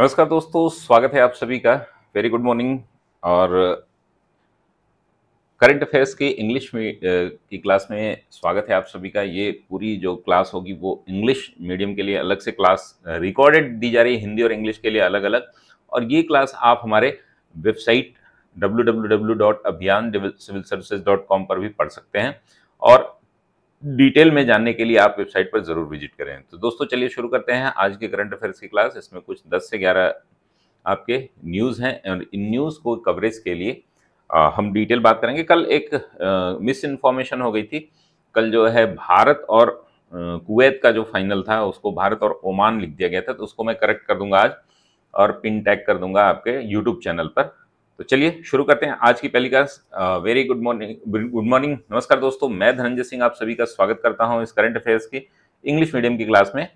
नमस्कार दोस्तों स्वागत है आप सभी का वेरी गुड मॉर्निंग और करंट अफेयर्स के इंग्लिश में की क्लास में स्वागत है आप सभी का ये पूरी जो क्लास होगी वो इंग्लिश मीडियम के लिए अलग से क्लास रिकॉर्डेड दी जा रही है हिंदी और इंग्लिश के लिए अलग अलग और ये क्लास आप हमारे वेबसाइट डब्ल्यू पर भी पढ़ सकते हैं और डिटेल में जानने के लिए आप वेबसाइट पर ज़रूर विजिट करें तो दोस्तों चलिए शुरू करते हैं आज के करंट अफेयर्स की क्लास इसमें कुछ 10 से 11 आपके न्यूज़ हैं और इन न्यूज़ को कवरेज के लिए आ, हम डिटेल बात करेंगे कल एक मिस इन्फॉर्मेशन हो गई थी कल जो है भारत और कुवैत का जो फाइनल था उसको भारत और ओमान लिख दिया गया था तो उसको मैं करेक्ट कर दूंगा आज और पिन टैग कर दूंगा आपके यूट्यूब चैनल पर तो चलिए शुरू करते हैं आज की पहली class very good morning good morning नमस्कार दोस्तों मैं धनंजय सिंह आप सभी का स्वागत करता हूं इस करंट अफेयर्स की इंग्लिश मीडियम की क्लास में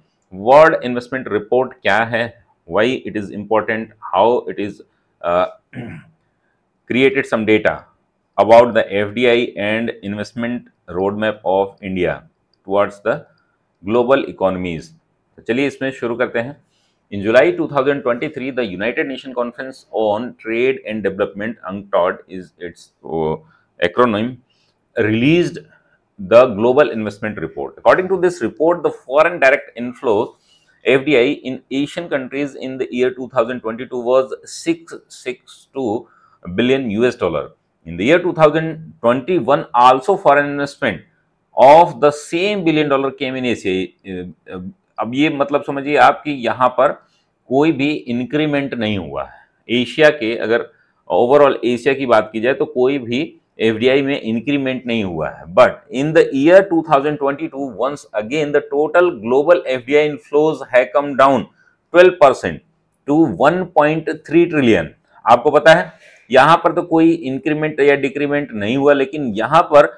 वर्ल्ड इन्वेस्टमेंट रिपोर्ट क्या है why it is important how it is created some data about the and investment road map of India towards the global economies तो चलिए इसमें शुरू करते हैं In July 2023, the United Nations Conference on Trade and Development, UNCTAD is its uh, acronym, released the Global Investment Report. According to this report, the foreign direct inflow FDI in Asian countries in the year 2022 was 662 billion US dollar. In the year 2021, also foreign investment of the same billion dollar came in Asia, uh, uh, अब ये मतलब समझिए आपकी यहाँ पर कोई भी increment नहीं हुआ है एशिया के अगर ओवरऑल एशिया की बात की जाए तो कोई भी एफ में इंक्रीमेंट नहीं हुआ है but in the year 2022 once again the total global F D I inflows है come down 12 percent to 1.3 trillion आपको पता है यहां पर तो कोई इंक्रीमेंट या डिक्रीमेंट नहीं हुआ लेकिन यहां पर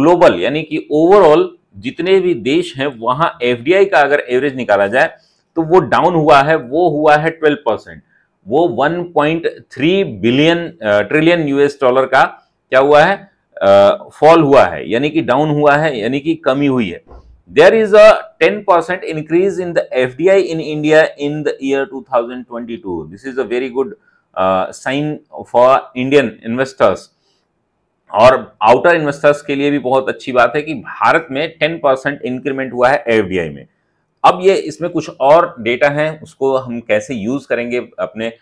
ग्लोबल यानी कि ओवरऑल जितने भी देश हैं वहां एफडीआई का अगर एवरेज निकाला जाए तो वो डाउन हुआ है वो हुआ है ट्वेल्व परसेंट वो 1.3 बिलियन ट्रिलियन यूएस डॉलर का क्या हुआ है फॉल uh, हुआ है यानी कि डाउन हुआ है यानी कि कमी हुई है there is a 10 percent increase in the F in India in the year 2022 this is a very good sign for Indian investors और आउटर इन्वेस्टर्स के लिए भी बहुत अच्छी बात है कि भारत में 10 परसेंट इंक्रीमेंट हुआ है एफ में अब ये इसमें कुछ और डेटा है उसको हम कैसे यूज़ करेंगे अपने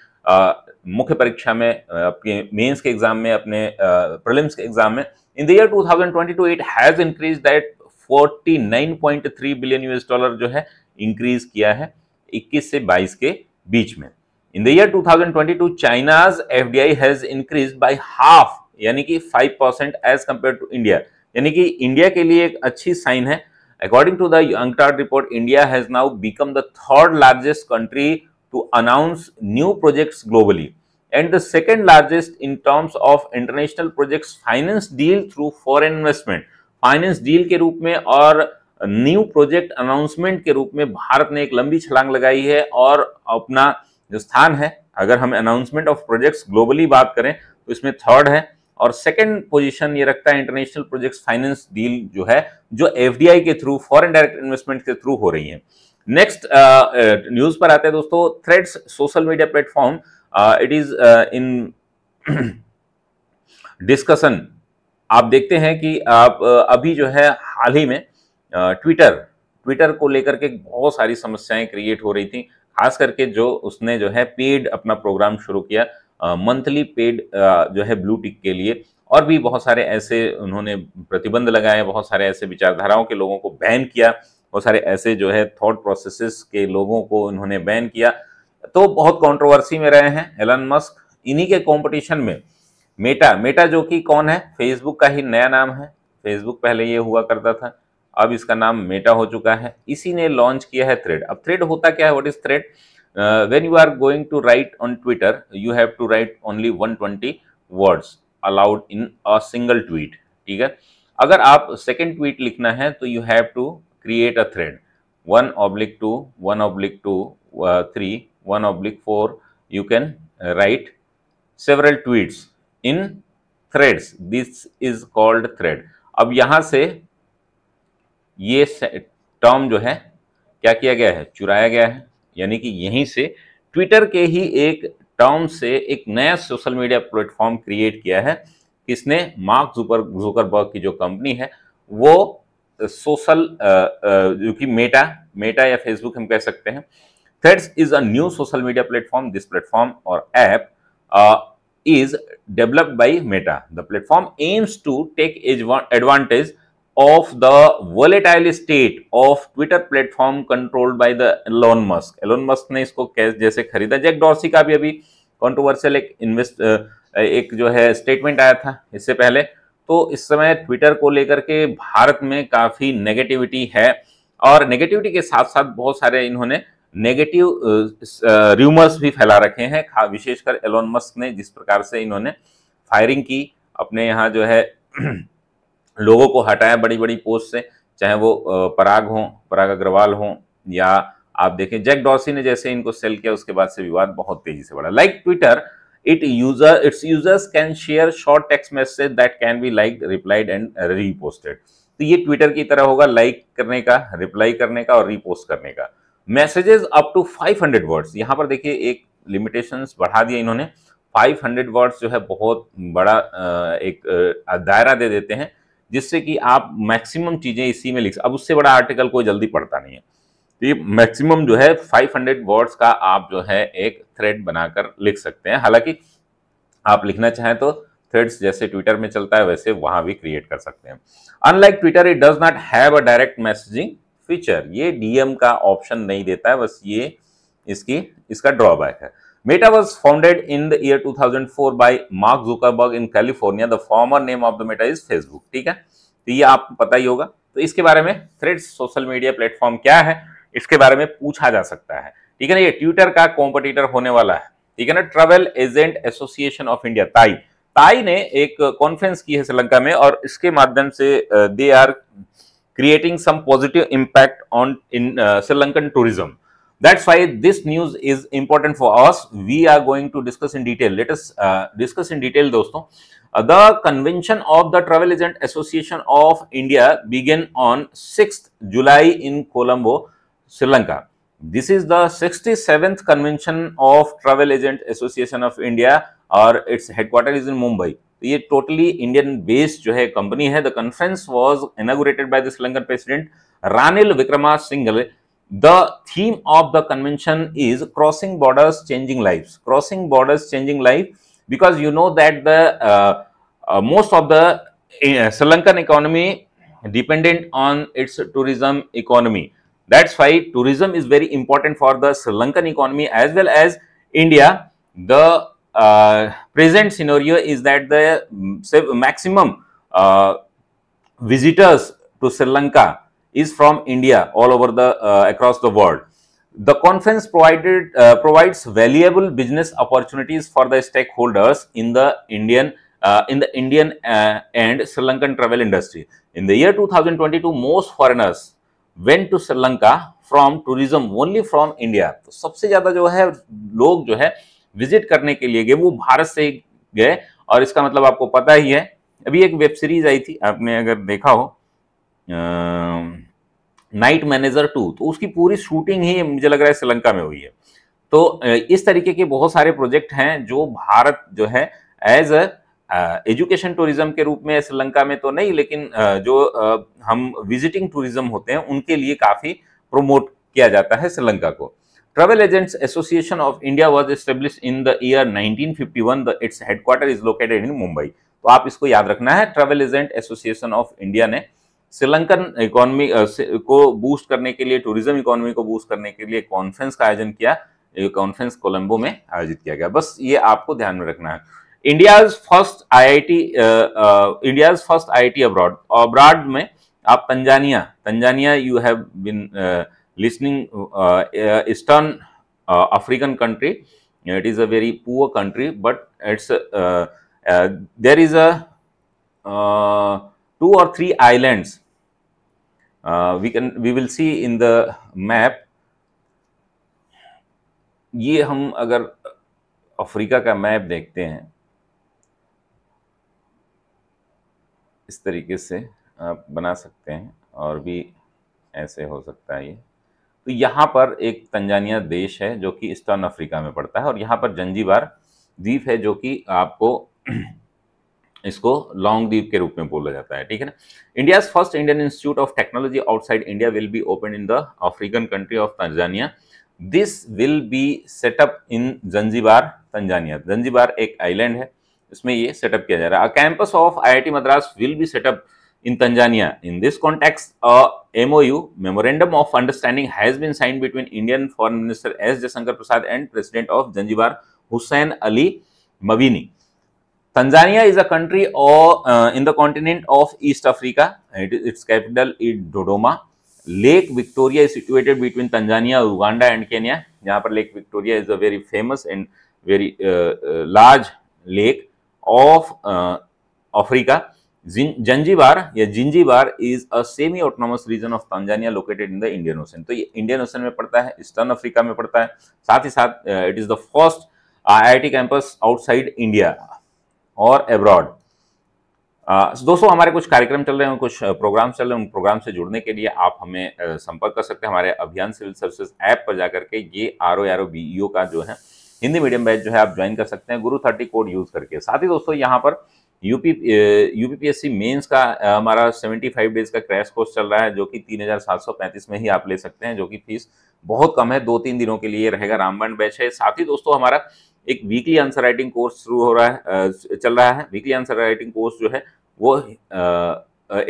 मुख्य परीक्षा में आपके मेंस के एग्जाम में अपने प्रीलिम्स के एग्जाम में in the year 2022 it has increase that 49.3 billion US dollar जो है इंक्रीज किया है 21 से 22 के बीच में in the year 2022 China's F D I has increase by half यानी कि five percent as compare to India यानी कि इंडिया के लिए एक अच्छी साइन है अकॉर्डिंग टू दंगटार्ड report India has now become the third largest country to announce new projects globally and the second largest in terms of international project finance deal through foreign investment finance deal के रूप में और new project announcement के रूप में भारत ने एक लंबी छलांग लगाई है और अपना जो स्थान है अगर हम अनाउंसमेंट ऑफ प्रोजेक्ट्स ग्लोबली बात करें तो इसमें थर्ड है और सेकंड पोजीशन ये रखता है इंटरनेशनल प्रोजेक्ट्स फाइनेंस डील जो है जो एफडीआई के थ्रू फॉरेन डायरेक्ट इन्वेस्टमेंट के थ्रू हो रही है नेक्स्ट न्यूज uh, uh, पर आते हैं दोस्तों threads social media platform it is in discussion आप देखते हैं कि आप uh, अभी जो है हाल ही में ट्विटर ट्विटर को लेकर के बहुत सारी समस्याएं क्रिएट हो रही थी खास करके जो उसने जो है पेड अपना प्रोग्राम शुरू किया मंथली पेड जो है ब्लू टिक के लिए और भी बहुत सारे ऐसे उन्होंने प्रतिबंध लगाए बहुत सारे ऐसे विचारधाराओं के लोगों को बैन किया बहुत सारे ऐसे जो है थॉट प्रोसेसेस के लोगों को उन्होंने बैन किया तो बहुत कंट्रोवर्सी में रहे हैं एलन मस्क इन्हीं के कंपटीशन में मेटा मेटा जो कि कौन है फेसबुक का ही नया नाम है फेसबुक पहले ये हुआ करता था अब इसका नाम मेटा हो चुका है इसी ने लॉन्च किया है थ्रेड अब थ्रेड होता क्या है what is thread uh, when you are going to write on Twitter, you have to write only 120 words allowed in a single tweet. ठीक है अगर आप सेकेंड ट्वीट लिखना है तो you have to create a thread one oblique two one oblique two three one oblique four you can write several tweets in threads this is called thread अब यहाँ से ये टर्म जो है क्या किया गया है चुराया गया है यानी कि यहीं से ट्विटर के ही एक टर्म से एक नया सोशल मीडिया प्लेटफॉर्म क्रिएट किया है किसने मार्क जुकर जुकरबर्ग की जो कंपनी है वो सोशल जो कि मेटा मेटा या फेसबुक हम कह सकते हैं threads is a new social media platform this platform और app is developed by Meta the platform aims to take advantage of the volatile state of Twitter platform controlled by the Elon Musk. Elon Musk ने इसको cash जैसे खरीदा Jack Dorsey का भी अभी controversial एक invest एक जो है स्टेटमेंट आया था इससे पहले तो इस समय ट्विटर को लेकर के भारत में काफ़ी नेगेटिविटी है और नेगेटिविटी के साथ साथ बहुत सारे इन्होंने नेगेटिव र्यूमर्स भी फैला रखे हैं विशेषकर एलोन मस्क ने जिस प्रकार से इन्होंने फायरिंग की अपने यहाँ जो है लोगों को हटाया बड़ी बड़ी पोस्ट से चाहे वो पराग हो पराग अग्रवाल हो या आप देखें जैक डॉसी ने जैसे इनको सेल किया उसके बाद से विवाद बहुत तेजी से बढ़ा like Twitter it user its users can share short text message that can be like replied and reposted तो ये ट्विटर की तरह होगा लाइक करने का रिप्लाई करने का और रीपोस्ट करने का मैसेजेस अप टू 500 वर्ड्स यहाँ पर देखिए एक लिमिटेशंस बढ़ा दिए इन्होंने 500 वर्ड्स जो है बहुत बड़ा एक दायरा दे देते हैं जिससे कि आप मैक्सिमम चीज़ें इसी में लिख अब उससे बड़ा आर्टिकल कोई जल्दी पढ़ता नहीं है तो ये मैक्सिमम जो है 500 वर्ड्स का आप जो है एक थ्रेड बनाकर लिख सकते हैं हालांकि आप लिखना चाहें तो थ्रेड्स जैसे ट्विटर में चलता है वैसे वहां भी क्रिएट कर सकते हैं unlike Twitter it does not have a direct messaging feature ये डीएम का ऑप्शन नहीं देता है बस ये इसकी इसका ड्रॉबैक है Meta was founded in the year 2004 by Mark Zuckerberg in California. The former name of the Meta is Facebook. ठीक है तो ये आपको पता ही होगा तो इसके बारे में थ्रेड्स सोशल मीडिया प्लेटफॉर्म क्या है इसके बारे में पूछा जा सकता है ठीक है ना ये ट्विटर का कॉम्पिटिटर होने वाला है ठीक है ना travel agent association of India TAAI TAAI ने एक कॉन्फ्रेंस की है श्रीलंका में और इसके माध्यम से they are creating some positive impact on in Sri Lankan tourism That's why this news is important for us. We are going to discuss in detail. Let us uh, discuss in detail, dosto. Uh, the convention of the Travel Agent Association of India began on 6th July in Colombo, Sri Lanka. This is the 67th convention of Travel Agent Association of India और its headquarters is in Mumbai. तो totally indian based based जो company company है the conference was inaugurated by the Sri Lankan president Ranil Wickremesinghe the theme of the convention is crossing borders changing lives crossing borders changing life because you know that the uh, uh, most of the uh, sri lankan economy dependent on its tourism economy that's why tourism is very important for the sri lankan economy as well as india the uh, present scenario is that the mm, maximum uh, visitors to sri lanka is from India all over the uh, across the world. The conference provided uh, provides valuable business opportunities for the stakeholders in the Indian uh, in the Indian uh, and Sri Lankan travel industry. In the year 2022, most foreigners went to Sri Lanka from tourism only from India. so, sabse ज़्यादा jo hai log jo hai visit karne ke liye gaye wo bharat se gaye aur iska matlab aapko pata hi hai abhi ek web series aayi thi aapne agar dekha ho आ, night manager two तो उसकी पूरी shooting ही मुझे लग रहा है श्रीलंका में हुई है तो इस तरीके के बहुत सारे प्रोजेक्ट हैं जो भारत जो है एज अ एजुकेशन टूरिज्म के रूप में श्रीलंका में तो नहीं लेकिन uh, जो uh, हम विजिटिंग टूरिज्म होते हैं उनके लिए काफ़ी प्रोमोट किया जाता है श्रीलंका को travel agents association of India was establish in the year 1951. The its headquarter is located in Mumbai तो आप इसको याद रखना है travel agent association of India ने श्रीलंकन इकोनॉमी uh, को बूस्ट करने के लिए टूरिज्म इकोनॉमी को बूस्ट करने के लिए कॉन्फ्रेंस का आयोजन किया कॉन्फ्रेंस कोलंबो में आयोजित किया गया बस ये आपको ध्यान में रखना है India's first IIT India's first IIT abroad abroad में आप Tanzania Tanzania you have been listening eastern African country it is a very poor country but it's there is ah two or three islands. Uh, we can we will see in the map. ये हम अगर Africa का map देखते हैं इस तरीके से आप बना सकते हैं और भी ऐसे हो सकता है ये तो यहाँ पर एक तंजानिया देश है जो कि ईस्टर्न अफ्रीका में पड़ता है और यहाँ पर जंजीबार द्वीप है जो कि आपको इसको लॉन्ग द्वीप के रूप में बोला जाता है ठीक है ना India first Indian institute of technology outside India will be open in the African country of Tanzania this will be setup in Zanzibar Tanzania Zanzibar एक आईलैंड है इसमें ये सेटअप किया जा रहा है campus of I Madras will be setup in Tanzania in this context MO U memorandum of understanding has been sign between Indian foreign minister S Jaishankar Prasad and president of Zanzibar Hussain Ali मबीनी Tanzania is a country or, uh, in the continent of East Africa. It, is its capital is Dodoma. Lake Victoria is situated between Tanzania, Uganda and Kenya. यहाँ पर Lake Victoria is a very famous and very uh, uh, large lake of uh, Africa. Zanzibar या Zinjibar is a semi autonomous region of Tanzania located in the Indian Ocean तो ये Indian ocean में पड़ता है eastern Africa में पड़ता है साथ ही साथ it is the first IIT campus outside India और एब्रॉड दोस्तों हमारे कुछ कार्यक्रम चल रहे हैं कुछ प्रोग्राम चल रहे हैं उन प्रोग्राम से जुड़ने के लिए आप हमें संपर्क कर सकते हैं हमारे अभियान सिविल सर्विसेज ऐप पर जाकर के ये R O R O B O का जो है हिंदी मीडियम बैच जो है आप ज्वाइन कर सकते हैं गुरु थर्टी कोड यूज़ करके साथ ही दोस्तों यहाँ पर यूपी यूपीपीएससी मेंस का हमारा 75 डेज का क्रैश कोर्स चल रहा है जो कि 3735 में ही आप ले सकते हैं जो कि फीस बहुत कम है दो तीन दिनों के लिए रहेगा रामबन बैच है साथ ही दोस्तों हमारा एक वीकली आंसर राइटिंग कोर्स शुरू हो रहा है चल रहा है वीकली आंसर राइटिंग कोर्स जो है वो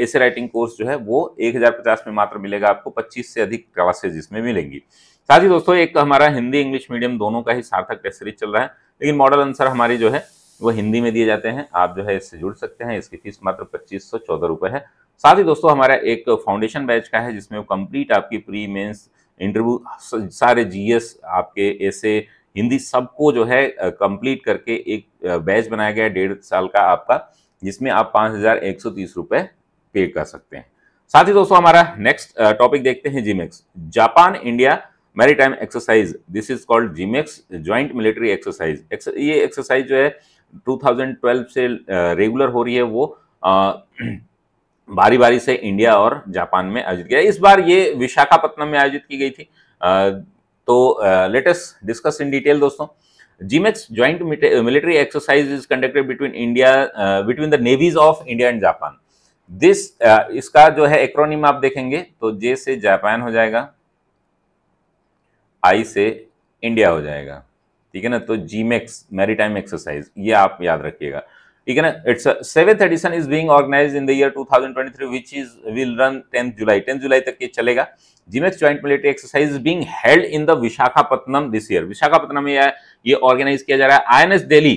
ऐसे राइटिंग कोर्स जो है वो 1050 में मात्र मिलेगा आपको 25 से अधिक क्लासेज इसमें मिलेंगी साथ ही दोस्तों एक हमारा हिंदी इंग्लिश मीडियम दोनों का ही सार्थक टेस्ट सीरीज चल रहा है लेकिन मॉडल आंसर हमारी जो है वो हिंदी में दिए जाते हैं आप जो है इससे जुड़ सकते हैं इसकी फीस मात्र पच्चीस सौ चौदह रुपये है साथ ही दोस्तों हमारा एक फाउंडेशन बैच का है जिसमें वो कंप्लीट आपकी प्री मेंस इंटरव्यू सारे जीएस आपके ऐसे हिंदी सबको जो है कंप्लीट करके एक बैच बनाया गया डेढ़ साल का आपका जिसमें आप पाँच हज़ार एक सौ तीस पे कर सकते हैं साथ ही दोस्तों हमारा नेक्स्ट टॉपिक देखते हैं JIMEX Japan India maritime exercise this is called JIMEX joint military exercise ये एक्सरसाइज जो है 2012 से रेगुलर हो रही है वो आ, बारी बारी से इंडिया और जापान में आयोजित किया इस बार ये विशाखापट्टनम में आयोजित की गई थी आ, तो लेटेस्ट डिस्कस इन डिटेल दोस्तों JIMEX joint military exercise is conducted between India between the navies of India and Japan this इसका जो है एक्रोनिम आप देखेंगे तो जे से जापान हो जाएगा आई से इंडिया हो जाएगा ठीक है ना तो जीमेक्स मैरीटाइम एक्सरसाइज ये आप याद रखिएगा you can it's a seventh edition is being organized in the year 2023 which is will run 10th july 10th july tak ye chalega gmx joint military exercise is being held in the visakhapatnam this year visakhapatnam mein ye organize kiya ja raha hai ins delhi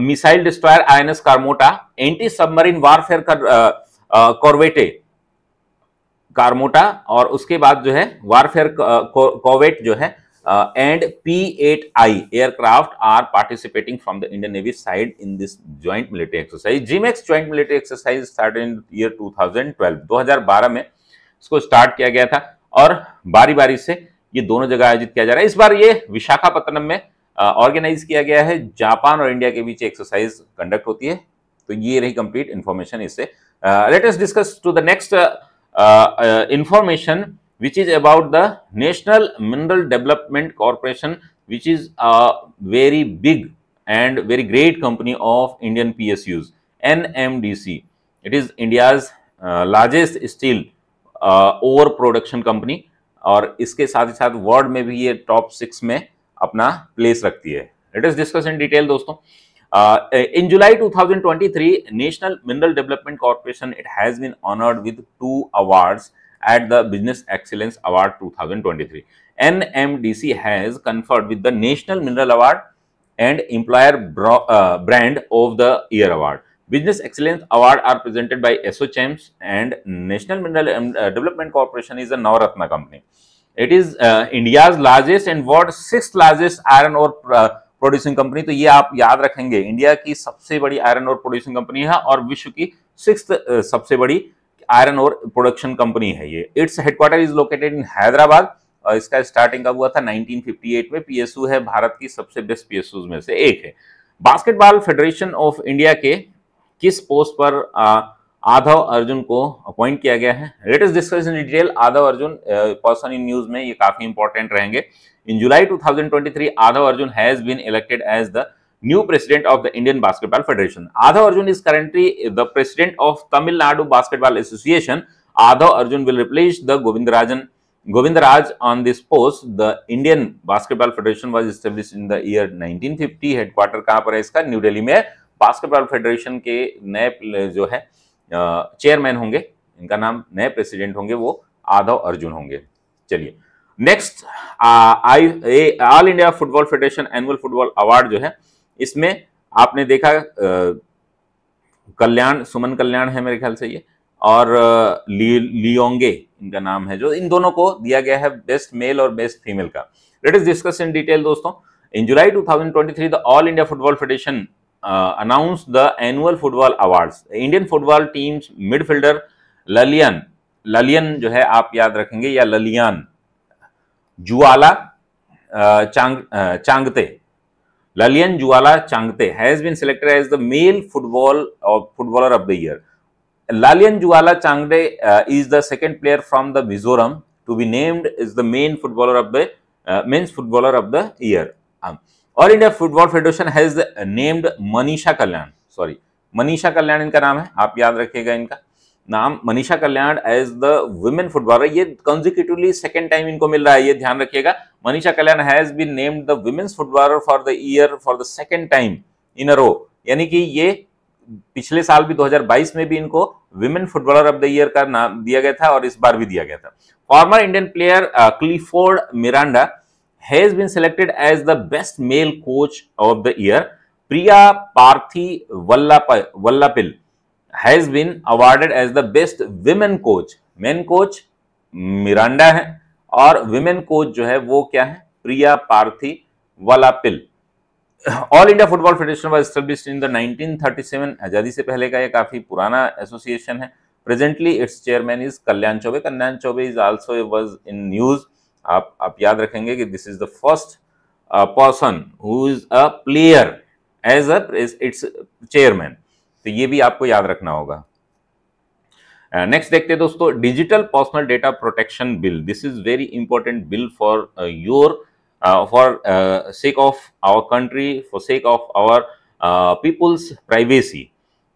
missile destroyer INS Kamorta anti submarine warfare का corvette कार्मोटा और उसके बाद जो है warfare कॉवेट जो है uh, and P-8I aircraft are participating from the Indian Navy side in this joint military exercise. GMEX joint military exercise started in year 2012, 2012 में इसको स्टार्ट किया गया था और बारी बारी से ये दोनों जगह आयोजित किया जा रहा है इस बार ये विशाखापत्तनम में ऑर्गेनाइज uh, किया गया है जापान और इंडिया के बीच एक्सरसाइज कंडक्ट होती है तो ये रही कंप्लीट इंफॉर्मेशन इससे latest discuss to the next information which is about the National Mineral Development Corporation which is a very big and very great company of Indian PSUs, NMDC. It is India's uh, largest steel uh, over production company और इसके साथ ही साथ world में भी ये top six में अपना प्लेस रखती है let is discuss in detail दोस्तों in July 2023, National Mineral Development Corporation, it has been honored with two awards at the Business Excellence Award 2023. NMDC has conferred with the National Mineral Award and Employer Bra uh, Brand of the Year Award. Business Excellence Award are presented by SOCHAMS and National Mineral uh, Development Corporation is a Navaratna company. It is uh, India's largest and world sixth largest iron ore uh, producing company तो ये आप याद रखेंगे India की सबसे बड़ी iron और producing company है और विश्व की सिक्स सबसे बड़ी आयरन और प्रोडक्शन कंपनी है ये its headquarter is located in Hyderabad और इसका स्टार्टिंग कब हुआ था 1958 में पीएसयू है भारत की सबसे बेस्ट पीएसयू में से एक है बास्केटबॉल फेडरेशन ऑफ इंडिया के किस पोस्ट पर आधव अर्जुन को अपॉइंट किया गया है latest discuss in detail Aadhav Arjuna person in news में ये काफी इंपॉर्टेंट रहेंगे in July 2023 Aadhav Arjuna has been elected as the new president of the Indian basketball federation Aadhav Arjuna is currently the president of Tamil Nadu basketball association Aadhav Arjuna will replace the Govind Rajan Govind Raj on this post the Indian basketball federation was establish in the year 1950 headquarter कहां पर है इसका न्यू डेली में basketball federation के नए जो है chairman होंगे इनका नाम नए प्रेसिडेंट होंगे वो आधव अर्जुन होंगे चलिए next I all India football federation annual football award जो है इसमें आपने देखा कल्याण सुमन कल्याण है मेरे ख्याल से ये और ली, लियोंगे इनका नाम है जो इन दोनों को दिया गया है बेस्ट मेल और बेस्ट फीमेल का let is discuss in detail दोस्तों in July 2023 the All India football Federation announce the annual football awards Indian football teams midfielder Lallian Lallian जो है आप याद रखेंगे या Lallianzuala Chang Chhangte Lallianzuala Chhangte has been selected as the male football footballer of the year Lallianzuala Chhangte is the second player from the Mizoram to be named is the men footballer of the men's footballer of the year All India football Federation has named Manisha Kalyan sorry Manisha Kalyan इनका नाम है आप याद रखिएगा इनका नाम Manisha Kalyan as the women footballer ये consecutively second time इनको मिल रहा है ये ध्यान रखिएगा Manisha Kalyan has been named the women's footballer for the year for the second time in a row यानी कि ये पिछले साल भी 2022 में भी इनको women footballer of the year का नाम दिया गया था और इस बार भी दिया गया था former Indian player Clifford Miranda has been selected as the best male coach of the year Priya Parathi Valla Vallappil has been awarded as the best women coach men coach Miranda है और विमेन कोच जो है वो क्या है Priya Parathi Valappil All India football Federation was establish in the 1937 आज़ादी से पहले का ये काफ़ी पुराना एसोसिएशन है presently its chairman is Kalyan Chaubey Kalyan Chaubey is also was in news आप आप याद रखेंगे कि this is the first person who is a player as a its chairman तो ये भी आपको याद रखना होगा नेक्स्ट uh, देखते हैं दोस्तों digital personal data protection bill this is very important bill for your for sake of our country for sake of our people's privacy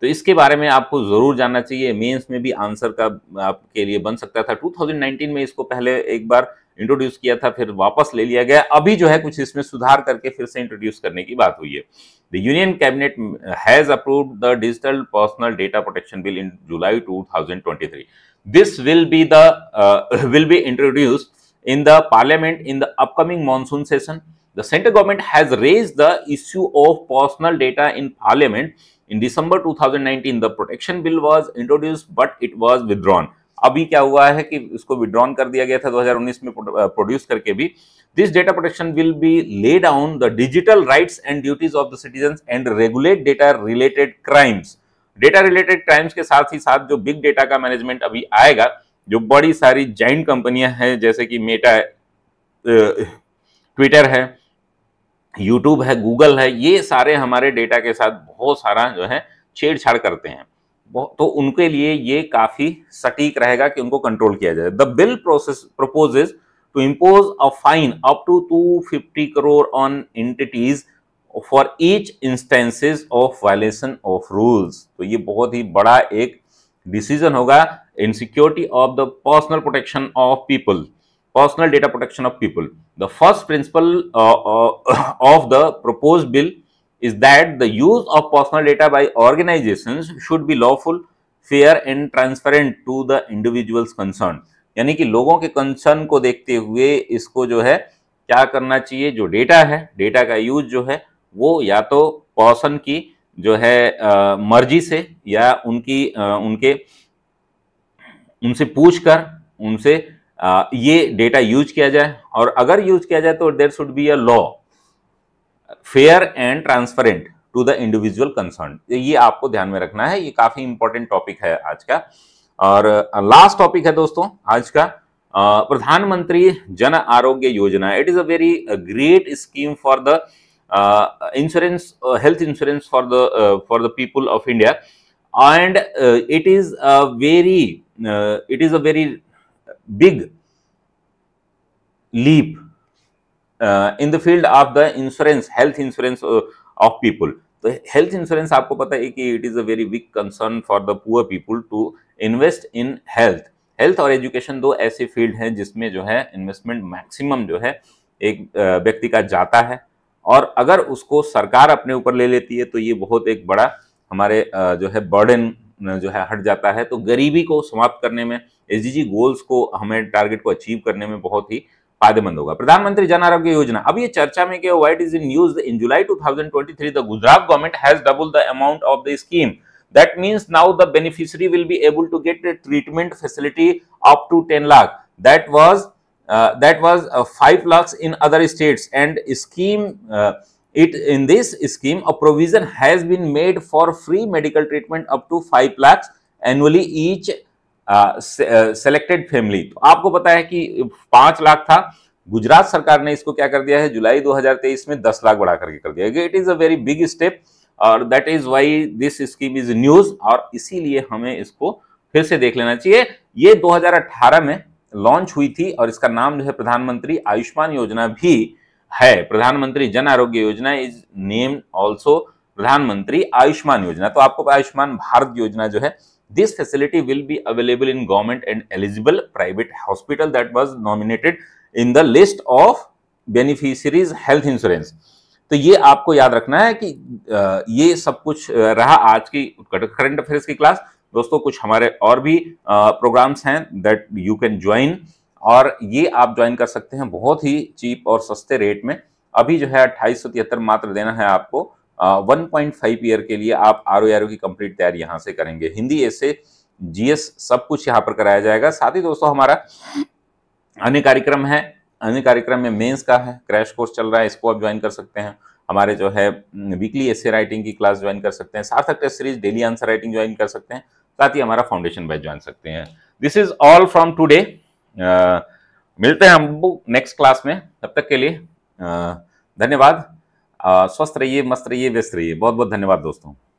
तो इसके बारे में आपको ज़रूर जानना चाहिए मेंस में भी आंसर का आपके लिए बन सकता था 2019 में इसको पहले एक बार इंट्रोड्यूस किया था फिर वापस ले लिया गया अभी जो है कुछ इसमें सुधार करके फिर से इंट्रोड्यूस करने की बात हुई है the union cabinet has approve the digital personal data protection bill in July 2023 this will be the be introduce in the parliament in the upcoming monsoon session the central government has raise the issue of personal data in parliament in December two thousand nineteen the protection bill was introduce but it was withdrawn अभी क्या हुआ है कि उसको withdrawn कर दिया गया था 2019 में प्रोड्यूस करके भी this data protection will be lay down the digital rights and duties of the citizen and regulate data related crimes data related crimes के साथ ही साथ जो बिग डेटा का मैनेजमेंट अभी आएगा जो बड़ी सारी जॉइंट कंपनियां हैं जैसे कि मेटा ट्विटर है यूट्यूब है गूगल है ये सारे हमारे डेटा के साथ बहुत सारा जो है छेड़छाड़ करते हैं तो उनके लिए ये काफी सटीक रहेगा कि उनको कंट्रोल किया जाए the bill process proposes to impose a fine up to fifty crore on entities for each instances of violation of rules तो ये बहुत ही बड़ा एक डिसीजन होगा in security of the personal protection of people personal data protection of people the first principle of the propose bill is that the use of personal data by organizations should be lawful, fair and transparent to the individuals concerned. यानी कि लोगों के concern को देखते हुए इसको जो है क्या करना चाहिए जो डेटा है डेटा का यूज जो है वो या तो पर्सन की जो है आ, मर्जी से या उनकी आ, उनके उनसे पूछ कर उनसे आ, ये डेटा यूज किया जाए और अगर यूज किया जाए तो there should be a law fair and transparent to the individual concern ये आपको ध्यान में रखना है ये काफी इंपॉर्टेंट टॉपिक है आज का और लास्ट टॉपिक है दोस्तों आज का प्रधानमंत्री Jan Arogya Yojana it is a very great scheme for the insurance health insurance for the for the people of India and it is a very it is a very big leap uh, in the field of the insurance, health insurance uh, of people. तो health insurance आपको पता है कि it is a very big concern for the poor people to invest in health health और education दो ऐसे field हैं जिसमें जो है इन्वेस्टमेंट मैक्सिमम जो है एक uh, व्यक्ति का जाता है और अगर उसको सरकार अपने ऊपर ले लेती है तो ये बहुत एक बड़ा हमारे uh, जो है बर्डन uh, जो है हट जाता है तो गरीबी को समाप्त करने में एस गोल्स को हमें टारगेट को अचीव करने में बहुत ही फायदेमंद होगा प्रधानमंत्री जन आरोग्य योजना अब ये चर्चा में क्या what is in news in July 2023 thousand Gujarat government has double the amount of the scheme that means now the beneficiary will be able to get treatment facility up to 10 lakh that was that was 5 lakh in other states and scheme it in this scheme a provision has been made for free medical treatment up to five lakh annually each selected family तो आपको पता है कि पांच लाख था गुजरात सरकार ने इसको क्या कर दिया है जुलाई 2023 में 10 लाख बढ़ा करके कर दिया it is a very big step और that is why this scheme is news और इसीलिए हमें इसको फिर से देख लेना चाहिए ये 2018 में लॉन्च हुई थी और इसका नाम जो है प्रधानमंत्री आयुष्मान योजना भी है प्रधानमंत्री जन आरोग्य योजना इज नेम ऑल्सो प्रधानमंत्री आयुष्मान योजना तो आपको आयुष्मान भारत योजना जो है this facility will be available in government and eligible private hospital that was nominated in the list of beneficiaries health insurance तो ये आपको याद रखना है कि ये सब कुछ रहा आज की करंट अफेयर्स की क्लास दोस्तों कुछ हमारे और भी प्रोग्राम्स हैं दैट यू कैन ज्वाइन और ये आप ज्वाइन कर सकते हैं बहुत ही चीप और सस्ते रेट में अभी जो है अट्ठाईस मात्र देना है आपको वन पॉइंट फाइव ईयर के लिए आप आर ओ आर ओ की कंप्लीट तैयारी यहाँ से करेंगे हिंदी ऐसे जीएस सब कुछ यहाँ पर कराया जाएगा साथ ही दोस्तों हमारा अन्य कार्यक्रम है अन्य कार्यक्रम में मेंस का है क्रैश कोर्स चल रहा है इसको आप ज्वाइन कर सकते हैं हमारे जो है वीकली एस राइटिंग की क्लास ज्वाइन कर सकते हैं Sarthak test series daily answer writing join कर सकते हैं साथ ही हमारा फाउंडेशन बैच ज्वाइन सकते हैं this is all from today मिलते हैं हम नेक्स्ट क्लास में तब तक के लिए धन्यवाद स्वस्थ रहिए मस्त रहिए व्यस्त रहिए बहुत बहुत धन्यवाद दोस्तों